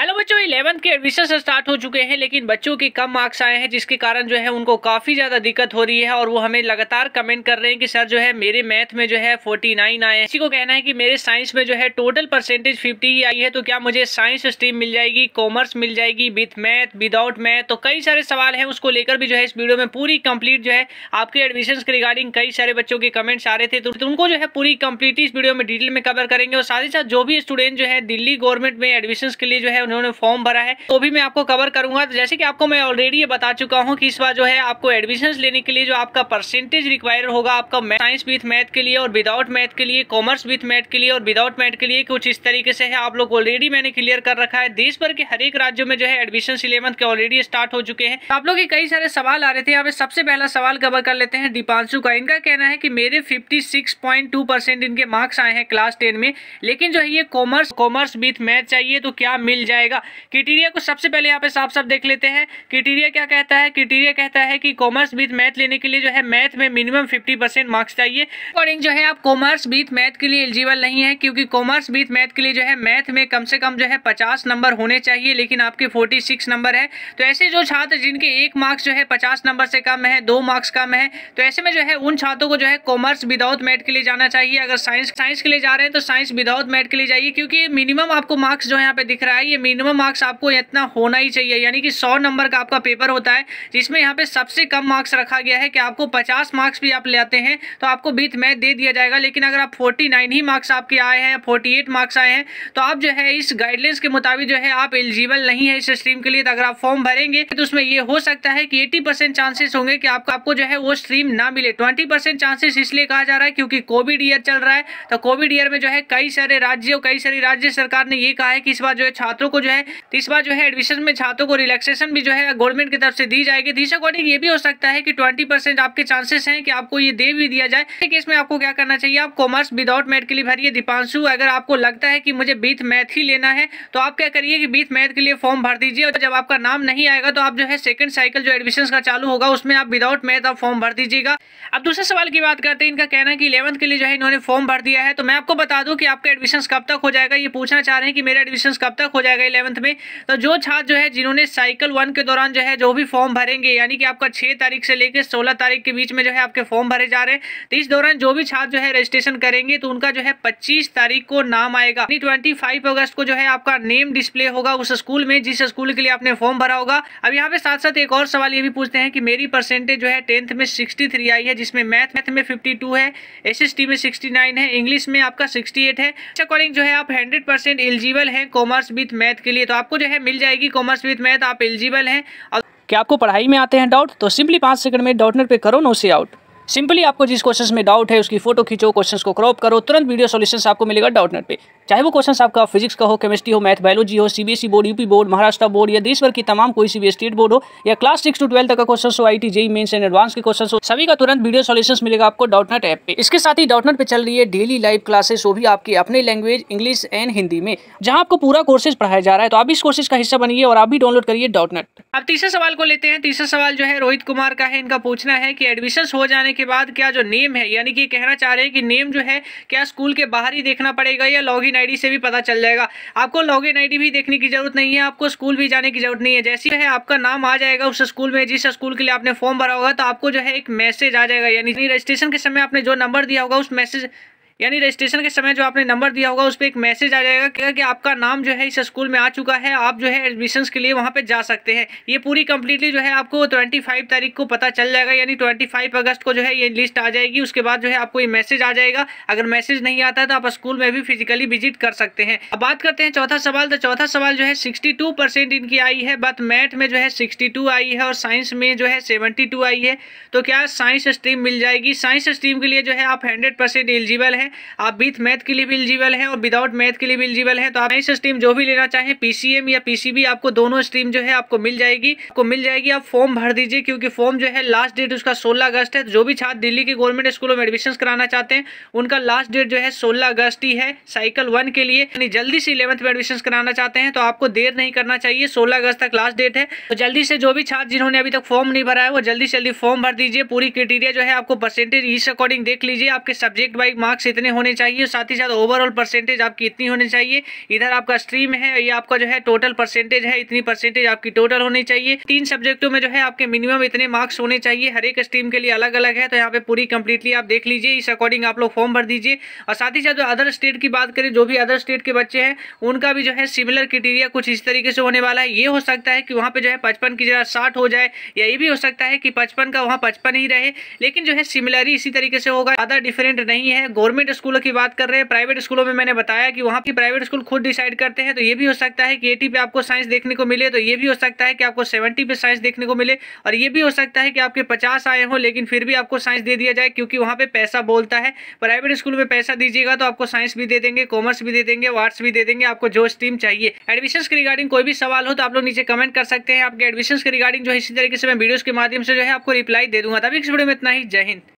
hello बच्चों eleventh के admission start हो चुके हैं लेकिन बच्चों के कम मार्क्स आए हैं जिसके कारण जो है उनको काफ़ी ज़्यादा दिक्कत हो रही है और वो हमें लगातार कमेंट कर रहे हैं कि सर जो है मेरे मैथ में जो है 49 आए इसी को कहना है कि मेरे साइंस में जो है टोटल परसेंटेज 50 ही आई है तो क्या मुझे साइंस स्ट्रीम मिल जाएगी कॉमर्स मिल जाएगी विथ मैथ विदाउट मैथ तो कई सारे सवाल हैं उसको लेकर भी जो है इस वीडियो में पूरी कम्प्लीट जो है आपके एडमिशन के रिगार्डिंग कई सारे बच्चों के कमेंट्स आ रहे थे तो उनको जो है पूरी कंप्लीट इस वीडियो में डिटेल में कवर करेंगे और साथ ही साथ जो भी स्टूडेंट जो है दिल्ली गवर्नमेंट में एडमिशन के लिए जो है उन्होंने फॉर्म भरा है तो भी मैं आपको कवर करूंगा तो जैसे कि आपको मैं ऑलरेडी ये बता चुका हूँ कि इस बार जो है आपको एडमिशन लेने के लिए जो आपका परसेंटेज रिक्वायर होगा आपका साइंस विथ मैथ के लिए और विदाउट मैथ के लिए कॉमर्स विथ मैथ के लिए और विदाउट मैथ के लिए कुछ इस तरीके से है आप लोग ऑलरेडी मैंने क्लियर कर रखा है देश भर के हर एक राज्यों में जो है एडमिशन इलेवंथ के ऑलरेडी स्टार्ट हो चुके हैं आप लोग के कई सारे सवाल आ रहे थे यहाँ सबसे पहला सवाल कवर कर लेते हैं दीपांशु का इनका कहना है की मेरे फिफ्टी परसेंट इनके मार्क्स आए हैं क्लास टेन में लेकिन जो है ये कॉमर्स कॉमर्स विथ मैथ चाहिए तो क्या मिल जाए आएगा क्रिटीरिया को सबसे पहले यहाँ पे साफ साफ देख लेते हैं क्रिटीरिया क्या कहता है क्रिटीरिया कहता है कि कॉमर्स विथ मैथ लेने के लिए जो है मैथ में मिनिमम फिफ्टी परसेंट मार्क्स चाहिए अकॉर्डिंग जो है आप कॉमर्स विथ मैथ के लिए एलिजिबल नहीं है क्योंकि कॉमर्स विथ मैथ के लिए जो है मैथ में कम से कम जो है पचास नंबर होने चाहिए लेकिन आपके फोर्टी सिक्स नंबर है तो ऐसे जो छात्र जिनके एक मार्क्स जो है पचास नंबर से कम है दो मार्क्स कम है तो ऐसे में जो है उन छात्रों को जो है कॉमर्स विदाउट मैथ के लिए जाना चाहिए अगर साइंस साइंस के लिए जा रहे हैं तो साइंस विदाउट मैथ के लिए जाइए क्योंकि मिनिमम आपको मार्क्स जो यहाँ पे दिख रहा है ये मिनिमम मार्क्स आपको इतना होना ही चाहिए यानी कि सौ नंबर का आपका पेपर होता है जिसमें यहाँ पे सबसे कम मार्क्स रखा गया है कि आपको पचास मार्क्स भी आप ले आते हैं तो आपको बीत मैथ दे दिया जाएगा लेकिन अगर आप फोर्टी नाइन ही मार्क्स आपके आए हैं फोर्टी एट मार्क्स आए हैं तो आप जो है इस गाइडलाइंस के मुताबिक जो है आप एलिजिबल नहीं है इस स्ट्रीम के लिए तो अगर आप फॉर्म भरेंगे तो उसमें ये हो सकता है कि एटी चांसेस होंगे कि आपको आपको जो है वो स्ट्रीम ना मिले ट्वेंटी चांसेस इसलिए कहा जा रहा है क्योंकि कोविड ईयर चल रहा है तो कोविड ईयर में जो है कई सारे राज्यों कई सारी राज्य सरकार ने ये कहा है कि इस बार जो है छात्रों को को जो है इस बार जो है एडमिशन में छात्रों को रिलैक्सेशन भी जो है गवर्नमेंट की तरफ से दी जाएगी दिस अकॉर्डिंग ये भी हो सकता है कि ट्वेंटी आपके चांसेस हैं कि आपको ये दे भी दिया जाए केस में आपको क्या करना चाहिए आप कॉमर्स विदाउट मैथ के लिए भरिए दीपांशु अगर आपको लगता है कि मुझे बीथ मैथ ही लेना है तो आप क्या करिए कि बीथ मैथ के लिए फॉर्म भर दीजिए और जब आपका नाम नहीं आएगा तो आप जो है सेकंड साइकिल जो एडमिशन का चालू होगा उसमें आप विदाउट मैथ आप फॉर्म भर दीजिएगा अब दूसरे सवाल की बात करते हैं इनका कहना है कि इलेवंथ के लिए जो है इन्होंने फॉर्म भर दिया है तो मैं आपको बता दूं कि आपका एडमिशन कब तक हो जाएगा ये पूछना चाह रहे हैं कि मेरा एडमिशन कब तक हो जाएगा इलेवंथ में तो जो छात्र जो है जिन्होंने साइकिल वन के दौरान जो है जो भी फॉर्म भरेंगे यानी कि आपका छः तारीख से लेकर सोलह तारीख के बीच में जो है आपके फॉर्म भरे जा रहे हैं तो इस दौरान जो भी छात्र जो है रजिस्ट्रेशन करेंगे तो उनका जो है पच्चीस तारीख को नाम आएगा यानी ट्वेंटी अगस्त को जो है आपका नेम डिस्प्ले होगा उस स्कूल में जिस स्कूल के लिए आपने फॉर्म भरा होगा अब यहाँ पे साथ साथ एक और सवाल ये भी पूछते हैं कि मेरी परसेंटेज जो है टेंथ में सिक्सटी आई है जिसमें मैथ मैथ में फिफ्टी है एस एस टी में सिक्सटी नाइन है इंग्लिश में आपका सिक्सटी एट है अकॉर्डिंग जो है आप हंड्रेड परसेंट एलिजिबल है कॉमर्स विथ मैथ मैथ के लिए तो आपको जो है मिल जाएगी कॉमर्स विथ मैथ आप एलिजिबल हैं और क्या आपको पढ़ाई में आते हैं डाउट तो सिंपली पाँच सेकंड में डाउटनर पे करो नो से आउट सिंपली आपको जिस क्वेश्चन में डाउट है उसकी फोटो खींचो क्वेश्चन को क्रॉप करो तुरंत वीडियो सोल्यूशन आपको मिलेगा डाउट नेट पे चाहे वो क्वेश्चन आपका फिजिक्स का हो केमिस्ट्री हो मैथ बायोलॉजी हो CBSE board UP board Maharashtra board या देश भर की तमाम कोई सी भी स्टेट बोर्ड हो या क्लास सिक्स टू ट्वेल्थ तक का क्वेश्चन हो I T JEE mains and advance के क्वेश्चन हो सभी का तुरंत वीडियो सोल्यूशन मिलेगा आपको डाउटनेट ऐप पे इसके साथ ही डाउटनेट पे चल रही है डेली लाइव क्लासेस वो भी आपकी अपने लैंग्वेज इंग्लिश एंड हिंदी में जहाँ आपको पूरा कोर्सेज पढ़ाया जा रहा है तो आप इस कोर्सेज का हिस्सा बनिए और आप भी डाउनलोड करिए डाउटनेट अब तीसरे सवाल को लेते हैं तीसरा सवाल जो है रोहित कुमार का है इनका पूछना है की एडमिशन हो जाने के बाद क्या जो नेम है यानी कि कहना चाह रहे हैं कि नेम जो है क्या स्कूल के बाहर ही देखना पड़ेगा या लॉगिन आईडी से भी पता चल जाएगा आपको लॉगिन आईडी भी देखने की जरूरत नहीं है आपको स्कूल भी जाने की जरूरत नहीं है जैसे है आपका नाम आ जाएगा उस स्कूल में जिस स्कूल के लिए आपने फॉर्म भरा होगा तो आपको जो है एक मैसेज आ जाएगा यानी रजिस्ट्रेशन के समय आपने जो नंबर दिया होगा उस मैसेज यानी रजिस्ट्रेशन के समय जो आपने नंबर दिया होगा उस पर एक मैसेज आ जाएगा कि, कि आपका नाम जो है इस स्कूल में आ चुका है आप जो है एडमिशन के लिए वहाँ पर जा सकते हैं ये पूरी कंप्लीटली जो है आपको ट्वेंटी तारीख को पता चल जाएगा यानी ट्वेंटी अगस्त को जो है ये लिस्ट आ जाएगी उसके बाद जो है आपको ये मैसेज आ जाएगा अगर मैसेज नहीं आता है तो आप स्कूल में भी फिजिकली विजिट कर सकते हैं अब बात करते हैं चौथा सवाल तो चौथा सवाल जो है सिक्सटी इनकी आई है बट मैथ में जो है सिक्सटी आई है और साइंस में जो है सेवेंटी आई है तो क्या साइंस स्ट्रीम मिल जाएगी साइंस स्ट्रीम के लिए जो है आप हंड्रेड एलिजिबल है आप विथ मैथ के लिए भी एलिजिबल हैं और विदाउट मैथ के लिए भी एलिजिबल हैं तो आप साइंस स्ट्रीम जो भी लेना चाहें पीसीएम या पीसीबी आपको दोनों स्ट्रीम जो है आपको मिल जाएगी आपको मिल जाएगी आप फॉर्म भर दीजिए क्योंकि फॉर्म जो है लास्ट डेट उसका सोलह अगस्त है जो भी छात्र दिल्ली के गवर्नमेंट स्कूलों में एडमिशन कराना चाहते हैं उनका लास्ट डेट जो है सोलह अगस्त ही है साइकिल वन के लिए यानी जल्दी से इलेवंथ में एडमिशन कराना चाहते हैं तो आपको देर नहीं करना चाहिए सोलह अगस्त तक लास्ट डेट है तो जल्दी से जो भी छात्र जिन्होंने अभी तक फॉर्म नहीं भरा है वो जल्दी से जल्दी फॉर्म भर दीजिए पूरी क्रिटेरिया जो है आपको परसेंटेज इस अकॉर्डिंग देख लीजिए आपके सब्जेक्ट वाइज मार्क्स कितने होने चाहिए साथ ही साथ ओवरऑल परसेंटेज आपकी इतनी होनी चाहिए इधर आपका स्ट्रीम है ये आपका जो है टोटल परसेंटेज है इतनी परसेंटेज आपकी टोटल होनी चाहिए तीन सब्जेक्टों में जो है आपके मिनिमम इतने मार्क्स होने चाहिए हर एक स्ट्रीम के लिए अलग अलग है तो यहाँ पे पूरी कंप्लीटली आप देख लीजिए इस अकॉर्डिंग आप लोग फॉर्म भर दीजिए और साथ ही साथ जो अदर स्टेट की बात करें जो भी अदर स्टेट के बच्चे हैं उनका भी जो है सिमिलर क्रिटेरिया कुछ इस तरीके से होने वाला है ये हो सकता है कि वहाँ पे जो है पचपन की जगह साठ हो जाए या ये भी हो सकता है कि पचपन का वहाँ पचपन ही रहे लेकिन जो है सिमिलर इसी तरीके से होगा ज़्यादा डिफरेंट नहीं है गवर्नमेंट प्राइवेट स्कूलों की बात कर रहे हैं प्राइवेट स्कूलों में मैंने बताया कि वहाँ की प्राइवेट स्कूल खुद डिसाइड करते हैं तो ये भी हो सकता है कि एटी पे आपको साइंस देखने को मिले तो ये भी हो सकता है कि आपको सेवेंटी पे साइंस देखने को मिले और ये भी हो सकता है कि आपके पचास आए हों लेकिन फिर भी आपको साइंस दे दिया जाए क्योंकि वहाँ पर पैसा बोलता है प्राइवेट स्कूल में पैसा दीजिएगा तो आपको साइंस भी दे देंगे कॉमर्स भी दे देंगे आर्ट्स भी दे देंगे आपको जो स्ट्रीम चाहिए एडमिशन के रिगार्डिंग कोई भी सवाल हो तो आप लोग नीचे कमेंट कर सकते हैं आपके एडमिशन के रिगार्डिंग जो इसी तरीके से मैं वीडियोज के माध्यम से जो है आपको रिप्लाई दे दूंगा तभी इस वीडियो में इतना ही जय हिंद